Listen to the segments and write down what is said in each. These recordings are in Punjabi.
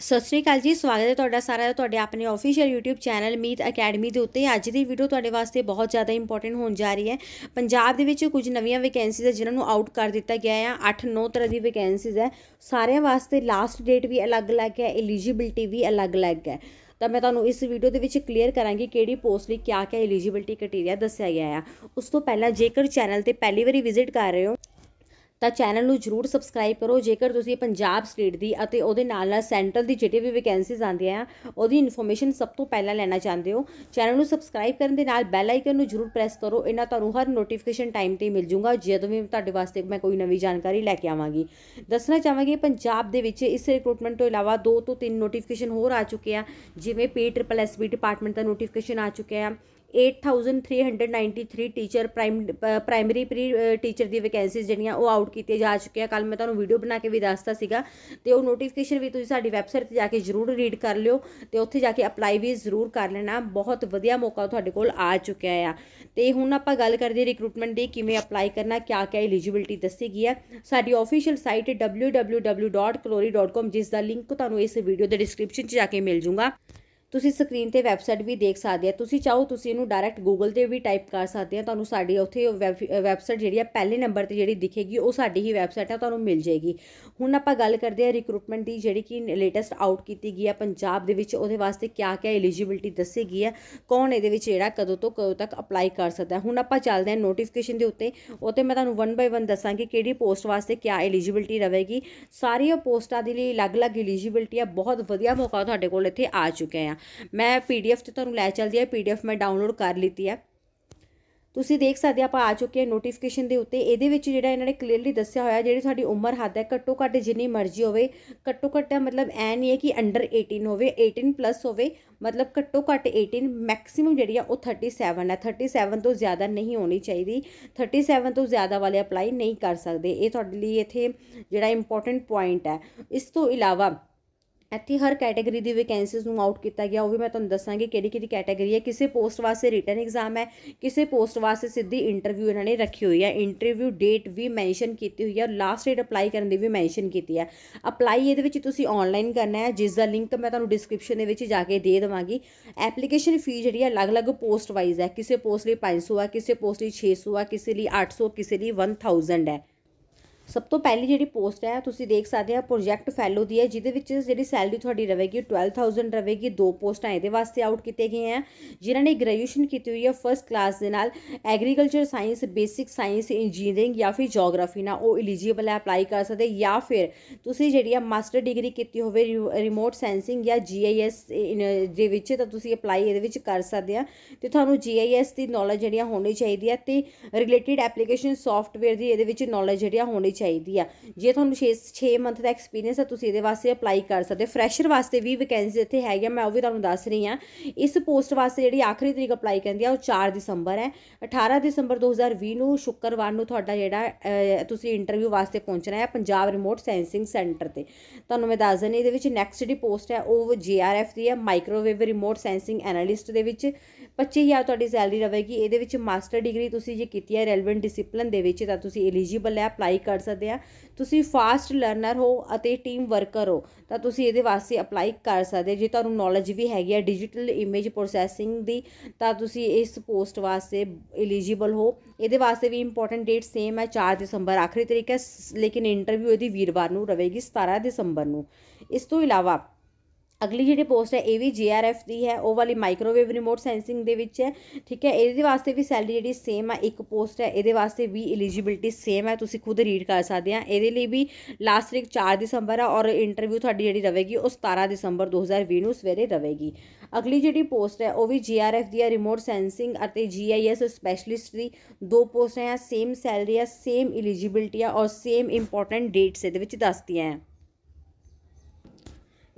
ਸਤਿ ਸ਼੍ਰੀ ਅਕਾਲ ਜੀ ਸਵਾਗਤ ਹੈ ਤੁਹਾਡਾ ਸਾਰਾ ਦਾ ਤੁਹਾਡੇ ਆਪਣੇ official YouTube channel Meet academy ਦੇ ਉੱਤੇ ਅੱਜ ਦੀ ਵੀਡੀਓ ਤੁਹਾਡੇ ਵਾਸਤੇ ਬਹੁਤ ਜ਼ਿਆਦਾ ਇੰਪੋਰਟੈਂਟ ਹੋਣ ਜਾ ਰਹੀ ਹੈ ਪੰਜਾਬ ਦੇ ਵਿੱਚ ਕੁਝ ਨਵੀਆਂ ਵੈਕੈਂਸੀਜ਼ ਹੈ ਜਿਨ੍ਹਾਂ ਨੂੰ ਆਊਟ ਕਰ ਦਿੱਤਾ ਗਿਆ ਹੈ 8-9 ਤਰ੍ਹਾਂ ਦੀ ਵੈਕੈਂਸੀਜ਼ ਹੈ ਸਾਰਿਆਂ ਵਾਸਤੇ ਲਾਸਟ ਡੇਟ ਵੀ ਅਲੱਗ-ਅਲੱਗ ਹੈ ਐਲੀਜੀਬਿਲਟੀ ਵੀ ਅਲੱਗ-ਅਲੱਗ ਹੈ ਤਾਂ ਮੈਂ ਤੁਹਾਨੂੰ ਇਸ ਵੀਡੀਓ ਦੇ ਵਿੱਚ ਕਲੀਅਰ ਕਰਾਂਗੀ ਕਿਹੜੀ ਪੋਸਟ ਲਈ ਕਿਆ ਕਿਆ ਐਲੀਜੀਬਿਲਟੀ ਕ੍ਰਾਈਟੇਰੀਆ ਦੱਸਿਆ ਗਿਆ ਹੈ ਉਸ ਤੋਂ ਪਹਿਲਾਂ ਜੇਕਰ ਚੈਨਲ ਤੇ ਪਹਿਲੀ ਵਾਰੀ ਵਿਜ਼ਿਟ ਕਰ ਰਹੇ ਹੋ ਤਾਂ ਚੈਨਲ ਨੂੰ ਜਰੂਰ ਸਬਸਕ੍ਰਾਈਬ ਕਰੋ ਜੇਕਰ ਤੁਸੀਂ ਪੰਜਾਬ ਸਟੇਟ ਦੀ ਅਤੇ ਉਹਦੇ ਨਾਲ ਨਾਲ ਸੈਂਟਰਲ ਦੀ ਜਿਹੜੀ ਵੀ ਵੈਕੈਂਸੀਜ਼ ਆਉਂਦੀਆਂ ਆ ਉਹਦੀ ਇਨਫੋਰਮੇਸ਼ਨ ਸਭ ਤੋਂ ਪਹਿਲਾਂ ਲੈਣਾ ਚਾਹੁੰਦੇ ਹੋ ਚੈਨਲ ਨੂੰ ਸਬਸਕ੍ਰਾਈਬ ਕਰਨ ਦੇ ਨਾਲ ਬੈਲ ਆਈਕਨ ਨੂੰ ਜਰੂਰ ਪ੍ਰੈਸ ਕਰੋ ਇਹਨਾਂ ਤੁਹਾਨੂੰ ਹਰ ਨੋਟੀਫਿਕੇਸ਼ਨ ਟਾਈਮ ਤੇ ਮਿਲ ਜੂਗਾ ਜਦੋਂ ਵੀ ਤੁਹਾਡੇ ਵਾਸਤੇ ਮੈਂ ਕੋਈ ਨਵੀਂ ਜਾਣਕਾਰੀ ਲੈ ਕੇ ਆਵਾਂਗੀ ਦੱਸਣਾ ਚਾਹਾਂਗੀ ਪੰਜਾਬ ਦੇ ਵਿੱਚ ਇਸ ਰਿਕਰੂਟਮੈਂਟ ਤੋਂ ਇਲਾਵਾ ਦੋ ਤੋਂ ਤਿੰਨ ਨੋਟੀਫਿਕੇਸ਼ਨ ਹੋਰ ਆ ਚੁੱਕੇ ਆ ਜਿਵੇਂ P triple S B department ਦਾ ਨੋਟੀਫਿਕੇਸ਼ਨ ਆ ਚੁੱਕਿਆ ਆ 8393 ਟੀਚਰ ਪ੍ਰਾਇਮਰੀ ਪ੍ਰੀ ਟੀਚਰ ਦੀ ਵੈਕੈਂਸੀਜ਼ ਜਿਹੜੀਆਂ ਉਹ ਆਊਟ ਕੀਤੀਆਂ ਜਾ ਚੁੱਕੀਆਂ ਕੱਲ ਮੈਂ ਤੁਹਾਨੂੰ ਵੀਡੀਓ ਬਣਾ ਕੇ ਵੀ ਦੱਸਤਾ ਸੀਗਾ ਤੇ ਉਹ ਨੋਟੀਫਿਕੇਸ਼ਨ ਵੀ ਤੁਸੀਂ ਸਾਡੀ ਵੈਬਸਾਈਟ ਤੇ ਜਾ ਕੇ ਜ਼ਰੂਰ ਰੀਡ ਕਰ ਲਿਓ ਤੇ ਉੱਥੇ ਜਾ ਕੇ ਅਪਲਾਈ ਵੀ ਜ਼ਰੂਰ ਕਰ ਲੈਣਾ ਬਹੁਤ ਵਧੀਆ ਮੌਕਾ ਤੁਹਾਡੇ ਕੋਲ ਆ ਚੁੱਕਿਆ ਆ ਤੇ ਹੁਣ ਆਪਾਂ ਗੱਲ ਕਰਦੇ ਰਿਕਰੂਟਮੈਂਟ ਦੀ ਕਿਵੇਂ ਅਪਲਾਈ ਕਰਨਾ ਕਿਆ ਕਿਆ ਐਲੀਜੀਬਿਲਟੀ ਦੱਸੀ ਗਈ ਹੈ ਸਾਡੀ ਆਫੀਸ਼ੀਅਲ ਸਾਈਟ www.clory.com ਜਿਸ ਦਾ ਲਿੰਕ ਤੁਹਾਨੂੰ ਇਸ ਵੀਡੀਓ ਦੇ ਡਿਸਕ੍ਰਿਪਸ਼ਨ 'ਚ ਜਾ ਕੇ ਮਿਲ ਜੂਗਾ ਤੁਸੀਂ ਸਕਰੀਨ ਤੇ ਵੈਬਸਾਈਟ ਵੀ ਦੇਖ ਸਕਦੇ ਆ ਤੁਸੀਂ ਚਾਹੋ ਤੁਸੀਂ ਇਹਨੂੰ ਡਾਇਰੈਕਟ ਗੂਗਲ ਤੇ ਵੀ ਟਾਈਪ ਕਰ ਸਕਦੇ ਆ ਤੁਹਾਨੂੰ ਸਾਡੀ ਉੱਥੇ ਵੈਬਸਾਈਟ ਜਿਹੜੀ ਆ ਪਹਿਲੇ ਨੰਬਰ ਤੇ ਜਿਹੜੀ ਦਿਖੇਗੀ ਉਹ ਸਾਡੀ ਹੀ ਵੈਬਸਾਈਟ ਆ ਤੁਹਾਨੂੰ ਮਿਲ ਜਾਏਗੀ ਹੁਣ ਆਪਾਂ ਗੱਲ ਕਰਦੇ ਆ ਰਿਕਰੂਟਮੈਂਟ ਦੀ ਜਿਹੜੀ ਕਿ ਲੇਟੈਸਟ ਆਊਟ ਕੀਤੀ ਗਈ ਆ ਪੰਜਾਬ ਦੇ ਵਿੱਚ ਉਹਦੇ ਵਾਸਤੇ ਕਿਆ ਕਿਆ ਐਲੀਜੀਬਿਲਟੀ ਦੱਸੀ ਗਈ ਆ ਕੌਣ ਇਹਦੇ ਵਿੱਚ ਜਿਹੜਾ ਕਦੋਂ ਤੋਂ ਕਦੋਂ ਤੱਕ ਅਪਲਾਈ ਕਰ ਸਕਦਾ ਹੁਣ ਆਪਾਂ ਚੱਲਦੇ ਆ ਨੋਟੀਫਿਕੇਸ਼ਨ ਦੇ ਉੱਤੇ ਉੱਤੇ ਮੈਂ ਤੁਹਾਨੂੰ 1 ਬਾਈ 1 ਦੱਸਾਂਗੀ ਕਿਹੜੀ ਪੋਸਟ ਵਾਸਤੇ ਕਿਆ ਐਲੀਜੀਬਿਲਟੀ ਰਹੇਗੀ ਸਾਰੀਆਂ ਪੋਸਟਾਂ ਦੇ ਲਈ ਅਲੱਗ-ਅਲੱਗ ਐਲੀਜੀਬਿਲਟੀ ਆ ਬਹੁਤ ਵਧੀਆ ਮੌਕਾ ਤੁਹਾਡੇ ਕੋਲ ਇੱਥੇ ਆ ਚੁੱਕਿਆ ਆ ਮੈਂ ਪੀਡੀਐਫ ਤੇ ਤੁਹਾਨੂੰ ਲੈ ਚਲਦੀ ਹੈ ਪੀਡੀਐਫ ਮੈਂ ਡਾਊਨਲੋਡ ਕਰ ਲਈਤੀ ਹੈ ਤੁਸੀਂ ਦੇਖ ਸਕਦੇ ਆਪਾਂ ਆ ਚੁੱਕੇ ਹਾਂ ਨੋਟੀਫਿਕੇਸ਼ਨ ਦੇ ਉੱਤੇ ਇਹਦੇ ਵਿੱਚ ਜਿਹੜਾ ਇਹਨਾਂ ਨੇ ਕਲੀਅਰਲੀ ਦੱਸਿਆ ਹੋਇਆ ਜਿਹੜੀ ਤੁਹਾਡੀ ਉਮਰ ਹੱਦ ਹੈ ਘੱਟੋ ਘੱਟ ਜਿੰਨੀ ਮਰਜ਼ੀ ਹੋਵੇ ਘੱਟੋ ਘੱਟ ਮਤਲਬ ਐ ਨਹੀਂ ਹੈ ਕਿ ਅੰਡਰ 18 ਹੋਵੇ 18 ਪਲੱਸ ਹੋਵੇ ਮਤਲਬ ਘੱਟੋ ਘੱਟ 18 ਮੈਕਸਿਮਮ ਜਿਹੜੀ ਆ ਉਹ 37 ਹੈ 37 ਤੋਂ ਜ਼ਿਆਦਾ ਨਹੀਂ ਹੋਣੀ ਚਾਹੀਦੀ 37 ਤੋਂ ਜ਼ਿਆਦਾ ਵਾਲੇ ਅਪਲਾਈ ਨਹੀਂ ਕਰ ਸਕਦੇ ਇਹ ਤੁਹਾਡੇ ਲਈ ਇੱਥੇ ਜਿਹੜਾ ਇੰਪੋਰਟੈਂਟ ਪੁਆਇੰਟ ਹੈ ਇਸ ਤੋਂ ਇਲਾਵਾ ਇੱਥੇ ਹਰ ਕੈਟਾਗਰੀ ਦੀ ਵੈਕੈਂਸੀਜ਼ ਨੂੰ ਆਊਟ ਕੀਤਾ ਗਿਆ ਉਹ ਵੀ ਮੈਂ ਤੁਹਾਨੂੰ ਦੱਸਾਂਗੀ ਕਿਹੜੀ ਕਿਹੜੀ ਕੈਟਾਗਰੀ ਹੈ ਕਿਸੇ ਪੋਸਟ ਵਾਸਤੇ ਰਿਟਨ ਐਗਜ਼ਾਮ ਹੈ ਕਿਸੇ ਪੋਸਟ ਵਾਸਤੇ ਸਿੱਧੀ ਇੰਟਰਵਿਊ ਇਹਨਾਂ ਨੇ ਰੱਖੀ ਹੋਈ ਹੈ ਇੰਟਰਵਿਊ ਡੇਟ ਵੀ ਮੈਂਸ਼ਨ ਕੀਤੀ ਹੋਈ ਹੈ ਲਾਸਟ ਡੇਟ ਅਪਲਾਈ ਕਰਨ ਦੀ ਵੀ ਮੈਂਸ਼ਨ ਕੀਤੀ ਹੈ ਅਪਲਾਈ ਇਹਦੇ ਵਿੱਚ ਤੁਸੀਂ ਆਨਲਾਈਨ ਕਰਨਾ ਹੈ ਜਿਸ ਦਾ ਲਿੰਕ ਮੈਂ ਤੁਹਾਨੂੰ ਡਿਸਕ੍ਰਿਪਸ਼ਨ ਦੇ ਵਿੱਚ ਜਾ ਕੇ ਦੇ ਦਵਾਂਗੀ ਐਪਲੀਕੇਸ਼ਨ ਫੀ ਜਿਹੜੀ ਹੈ ਅਲੱਗ-ਅਲੱਗ ਪੋਸਟ ਵਾਈਜ਼ ਹੈ ਕਿਸੇ ਪੋਸਟ ਲਈ 500 ਹੈ ਕਿਸੇ ਪੋਸਟ ਲਈ 600 ਹੈ ਕਿਸੇ ਲਈ 800 ਕਿਸੇ ਲਈ 1000 ਹੈ ਸਭ ਤੋਂ ਪਹਿਲੀ ਜਿਹੜੀ ਪੋਸਟ ਹੈ ਤੁਸੀਂ ਦੇਖ ਸਕਦੇ ਆ ਪ੍ਰੋਜੈਕਟ ਫੈਲੋ ਦੀ ਹੈ ਜਿਹਦੇ ਵਿੱਚ ਜਿਹੜੀ ਸੈਲਰੀ ਤੁਹਾਡੀ ਰਹੇਗੀ 12000 ਰਹੇਗੀ ਦੋ ਪੋਸਟਾਂ ਇਹਦੇ ਵਾਸਤੇ ਆਊਟ ਕੀਤੇ ਗਏ ਆ ਜਿਨ੍ਹਾਂ ਨੇ ਗ੍ਰੈਜੂਏਸ਼ਨ ਕੀਤੀ ਹੋਈ ਹੈ ਫਰਸਟ ਕਲਾਸ ਦੇ ਨਾਲ agriculture science basic science engineering ਜਾਂ ਫਿਰ ਜੀਓਗ੍ਰਾਫੀ ਨਾਲ ਉਹ ਐਲੀਜੀਬਲ ਹੈ ਅਪਲਾਈ ਕਰ ਸਕਦੇ ਜਾਂ ਫਿਰ ਤੁਸੀਂ ਜਿਹੜੀ ਆ ਮਾਸਟਰ ਡਿਗਰੀ ਕੀਤੀ ਹੋਵੇ ਰਿਮੋਟ ਸੈਂਸਿੰਗ ਜਾਂ ਜੀਆਈਐਸ ਦੇ ਵਿੱਚ ਤਾਂ ਤੁਸੀਂ ਅਪਲਾਈ ਇਹਦੇ ਵਿੱਚ ਕਰ ਸਕਦੇ ਆ ਤੇ ਤੁਹਾਨੂੰ ਜੀਆਈਐਸ ਦੀ ਨੌਲੇਜ ਜਿਹੜੀਆਂ ਹੋਣੀ ਚਾਹੀਦੀ ਹੈ ਤੇ ਰਿਲੇਟਿਡ ਐਪਲੀਕੇਸ਼ਨ ਸੌਫਟਵੇਅਰ ਦੀ ਇਹਦੇ ਵਿੱਚ ਨੌਲੇਜ ਜਿਹੜੀਆਂ ਹੋਣੀ ਚਾਹੀਦੀ ਆ ਜੇ ਤੁਹਾਨੂੰ 6 6 ਮੰਥ ਦਾ ਐਕਸਪੀਰੀਅੰਸ ਹੈ ਤੁਸੀਂ ਇਹਦੇ ਵਾਸਤੇ ਅਪਲਾਈ ਕਰ ਸਕਦੇ ਫਰੈਸ਼ਰ ਵਾਸਤੇ ਵੀ ਵੈਕੈਂਸੀ ਇੱਥੇ ਹੈਗੀ ਆ ਮੈਂ ਉਹ ਵੀ ਤੁਹਾਨੂੰ ਦੱਸ ਰਹੀ ਆ ਇਸ ਪੋਸਟ ਵਾਸਤੇ ਜਿਹੜੀ ਆਖਰੀ ਤਰੀਕ ਅਪਲਾਈ ਕਰਨ ਦੀ ਆ ਉਹ 4 ਦਸੰਬਰ ਹੈ 18 ਦਸੰਬਰ 2020 ਨੂੰ ਸ਼ੁੱਕਰਵਾਰ ਨੂੰ ਤੁਹਾਡਾ ਜਿਹੜਾ ਤੁਸੀਂ ਇੰਟਰਵਿਊ ਵਾਸਤੇ ਪਹੁੰਚਣਾ ਹੈ ਪੰਜਾਬ ਰਿਮੋਟ ਸੈਂਸਿੰਗ ਸੈਂਟਰ ਤੇ ਤੁਹਾਨੂੰ ਮੈਂ ਦੱਸ ਦਿੰਦੀ ਇਹਦੇ ਵਿੱਚ ਨੈਕਸਟ ਜਿਹੜੀ ਪੋਸਟ ਹੈ ਉਹ ਜੀਆਰਐਫ ਦੀ ਹੈ ਮਾਈਕ੍ਰੋਵੇਵ ਰਿਮੋਟ ਸੈਂਸਿੰਗ ਐਨਾਲਿਸਟ ਦੇ ਵਿੱਚ 25000 ਤੁਹਾਡੀ ਸੈਲਰੀ ਰਹੇਗੀ ਇਹਦੇ ਵਿੱਚ ਮਾਸਟਰ ਡਿਗਰੀ ਤੁਸੀਂ ਜੇ ਕੀਤੀ ਹੈ ਰੈਲੇਵੈਂਟ ਡਿਸਪਲਨ ਦੇ ਵਿੱਚ ਤਾਂ ਤੁਸੀਂ ਐਲੀਜੀਬਲ ਹੈ ਅਪਲਾਈ ਕਰ ਸਕਦੇ ਆ ਤੁਸੀਂ ਫਾਸਟ ਲਰਨਰ ਹੋ ਅਤੇ ਟੀਮ ਵਰਕਰ ਹੋ ਤਾਂ ਤੁਸੀਂ ਇਹਦੇ ਵਾਸਤੇ ਅਪਲਾਈ ਕਰ ਸਕਦੇ ਜੇ ਤੁਹਾਨੂੰ ਨੌਲੇਜ ਵੀ ਹੈਗੀ ਆ ਡਿਜੀਟਲ ਇਮੇਜ ਪ੍ਰੋਸੈਸਿੰਗ ਦੀ ਤਾਂ ਤੁਸੀਂ ਇਸ ਪੋਸਟ ਵਾਸਤੇ ਐਲੀਜੀਬਲ ਹੋ ਇਹਦੇ ਵਾਸਤੇ ਵੀ ਇੰਪੋਰਟੈਂਟ ਡੇਟ ਸੇਮ ਹੈ 4 ਦਸੰਬਰ ਆਖਰੀ ਤਰੀਕ ਹੈ ਲੇਕਿਨ ਇੰਟਰਵਿਊ ਇਹਦੀ ਵੀਰਵਾਰ ਨੂੰ ਰਵੇਗੀ 17 ਦਸੰਬਰ ਨੂੰ ਇਸ ਤੋਂ ਇਲਾਵਾ ਅਗਲੀ ਜਿਹੜੀ ਪੋਸਟ ਹੈ ਇਹ ਵੀ ਜੀਆਰਐਫ ਦੀ ਹੈ ਉਹ ਵਾਲੀ ਮਾਈਕ੍ਰੋਵੇਵ ਰਿਮੋਟ ਸੈਂਸਿੰਗ ਦੇ ਵਿੱਚ ਹੈ ਠੀਕ ਹੈ ਇਹਦੇ ਵਾਸਤੇ ਵੀ ਸੈਲਰੀ ਜਿਹੜੀ ਸੇਮ ਆ ਇੱਕ ਪੋਸਟ ਹੈ ਇਹਦੇ ਵਾਸਤੇ ਵੀ ਐਲੀਜੀਬਿਲਟੀ ਸੇਮ ਹੈ ਤੁਸੀਂ ਖੁਦ ਰੀਡ ਕਰ ਸਕਦੇ ਆ ਇਹਦੇ ਲਈ ਵੀ ਲਾਸਟ ਰਿਕ 4 ਦਸੰਬਰ ਆ ਔਰ ਇੰਟਰਵਿਊ ਤੁਹਾਡੀ ਜਿਹੜੀ ਰਵੇਗੀ ਉਹ 17 ਦਸੰਬਰ 2020 ਨੂੰ ਸਵੇਰੇ ਰਵੇਗੀ ਅਗਲੀ ਜਿਹੜੀ ਪੋਸਟ ਹੈ ਉਹ ਵੀ ਜੀਆਰਐਫ ਦੀ ਹੈ ਰਿਮੋਟ ਸੈਂਸਿੰਗ ਅਤੇ ਜੀਆਈਐਸ ਸਪੈਸ਼ਲਿਸਟ ਦੀ ਦੋ ਪੋਸਟਾਂ ਆ ਸੇਮ ਸੈਲਰੀ ਆ ਸੇਮ ਐਲੀਜੀਬਿਲਟੀ ਆ ਔਰ ਸੇਮ ਇੰਪੋਰਟੈਂਟ ਡੇਟਸ ਇਹਦੇ ਵਿੱਚ ਦੱਸਦੀਆਂ ਆ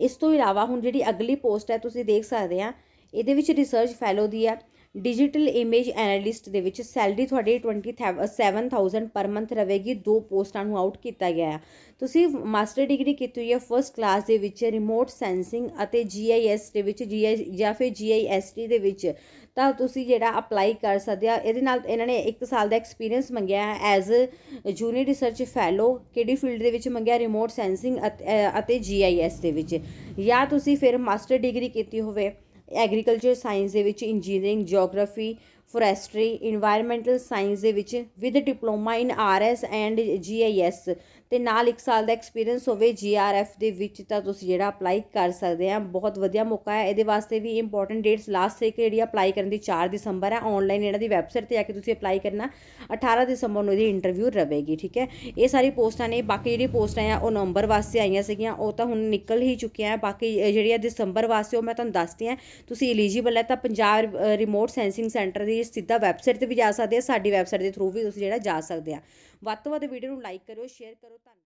ਇਸ ਤੋਂ ਇਲਾਵਾ ਹੁਣ ਜਿਹੜੀ ਅਗਲੀ ਪੋਸਟ ਹੈ ਤੁਸੀਂ ਦੇਖ ਸਕਦੇ ਆ ਇਹਦੇ ਵਿੱਚ ਰਿਸਰਚ ਫੈਲੋ ਦੀ ਹੈ ਡਿਜੀਟਲ ਇਮੇਜ ਐਨਾਲਿਸਟ ਦੇ ਵਿੱਚ ਸੈਲਰੀ ਤੁਹਾਡੀ 27000 ਪਰ ਮੰਥ ਰਹੇਗੀ ਦੋ ਪੋਸਟਾਂ ਨੂੰ ਆਊਟ ਕੀਤਾ ਗਿਆ ਹੈ ਤੁਸੀਂ ਮਾਸਟਰ ਡਿਗਰੀ ਕੀਤੀ ਹੋਈ ਹੈ ਫਰਸਟ ਕਲਾਸ ਦੇ ਵਿੱਚ ਰਿਮੋਟ ਸੈਂਸਿੰਗ ਅਤੇ ਜੀਆਈਐਸ ਦੇ ਵਿੱਚ ਜੀਆਈ ਜਾਂ ਫਿਰ ਜੀਆਈਐਸਟੀ ਦੇ ਵਿੱਚ ਤਾਂ ਤੁਸੀਂ ਜਿਹੜਾ ਅਪਲਾਈ ਕਰ ਸਕਦੇ ਆ ਇਹਦੇ ਨਾਲ ਇਹਨਾਂ ਨੇ 1 ਸਾਲ ਦਾ ਐਕਸਪੀਰੀਅੰਸ ਮੰਗਿਆ ਹੈ ਐਜ਼ ਜੂਨੀਅਰ ਰਿਸਰਚ ਫੈਲੋ ਕਿਹੜੀ ਫੀਲਡ ਦੇ ਵਿੱਚ ਮੰਗਿਆ ਰਿਮੋਟ ਸੈਂਸਿੰਗ ਅਤੇ ਜੀਆਈਐਸ ਦੇ ਵਿੱਚ ਜਾਂ ਤੁਸੀਂ ਫਿਰ ਮਾਸਟਰ ਡਿਗਰੀ ਕੀਤੀ ਹੋਵੇ ਐਗਰੀਕਲਚਰ ਸਾਇੰਸ ਦੇ ਵਿੱਚ engineering geography forestry environmental science ਦੇ ਵਿੱਚ with diploma in RS and GIS ਤੇ ਨਾਲ 1 ਸਾਲ ਦਾ ਐਕਸਪੀਰੀਅੰਸ ਹੋਵੇ ਜੀਆਰਐਫ ਦੇ ਵਿੱਚ ਤਾਂ ਤੁਸੀਂ ਜਿਹੜਾ ਅਪਲਾਈ ਕਰ ਸਕਦੇ ਆ ਬਹੁਤ ਵਧੀਆ ਮੌਕਾ ਹੈ ਇਹਦੇ ਵਾਸਤੇ ਵੀ ਇੰਪੋਰਟੈਂਟ ਡੇਟਸ ਲਾਸਟ ਸੇ ਜਿਹੜੀ ਅਪਲਾਈ ਕਰਨ ਦੀ 4 ਦਸੰਬਰ ਹੈ ਆਨਲਾਈਨ ਇਹਨਾਂ ਦੀ ਵੈਬਸਾਈਟ ਤੇ ਜਾ ਕੇ ਤੁਸੀਂ ਅਪਲਾਈ ਕਰਨਾ 18 ਦਸੰਬਰ ਨੂੰ ਇਹਦੀ ਇੰਟਰਵਿਊ ਰਵੇਗੀ ਠੀਕ ਹੈ ਇਹ ਸਾਰੀ ਪੋਸਟਾਂ ਨੇ ਬਾਕੀ ਜਿਹੜੀ ਪੋਸਟਾਂ ਆ ਉਹ ਨਵੰਬਰ ਵਾਸਤੇ ਆਈਆਂ ਸੀਗੀਆਂ ਉਹ ਤਾਂ ਹੁਣ ਨਿਕਲ ਹੀ ਚੁੱਕੀਆਂ ਬਾਕੀ ਜਿਹੜੀ ਹੈ ਦਸੰਬਰ ਵਾਸਤੇ ਉਹ ਮੈਂ ਤੁਹਾਨੂੰ ਦੱਸਦੀ ਆ ਤੁਸੀਂ ਐਲੀਜੀਬਲ ਹੈ ਤਾਂ ਪੰਜਾਬ ਰਿਮੋਟ ਸੈਂਸਿੰਗ ਸੈਂਟਰ ਦੀ ਤੁਸੀਂ ਸਿੱਧਾ ਵੈਬਸਾਈਟ ਤੇ ਵੀ ਜਾ ਸਕਦੇ ਆ ਸਾਡੀ ਵੈਬਸਾਈਟ ਦੇ ਥਰੂ ਵੀ ਤੁਸੀਂ ਜਿਹੜਾ ਜਾ ਸਕਦੇ ਆ ਵੱਧ ਤੋਂ ਵੱਧ ਵੀਡੀਓ ਨੂੰ ਲਾਈਕ ਕਰੋ ਸ਼ੇਅਰ ਕਰੋ ਧੰਨਵਾਦ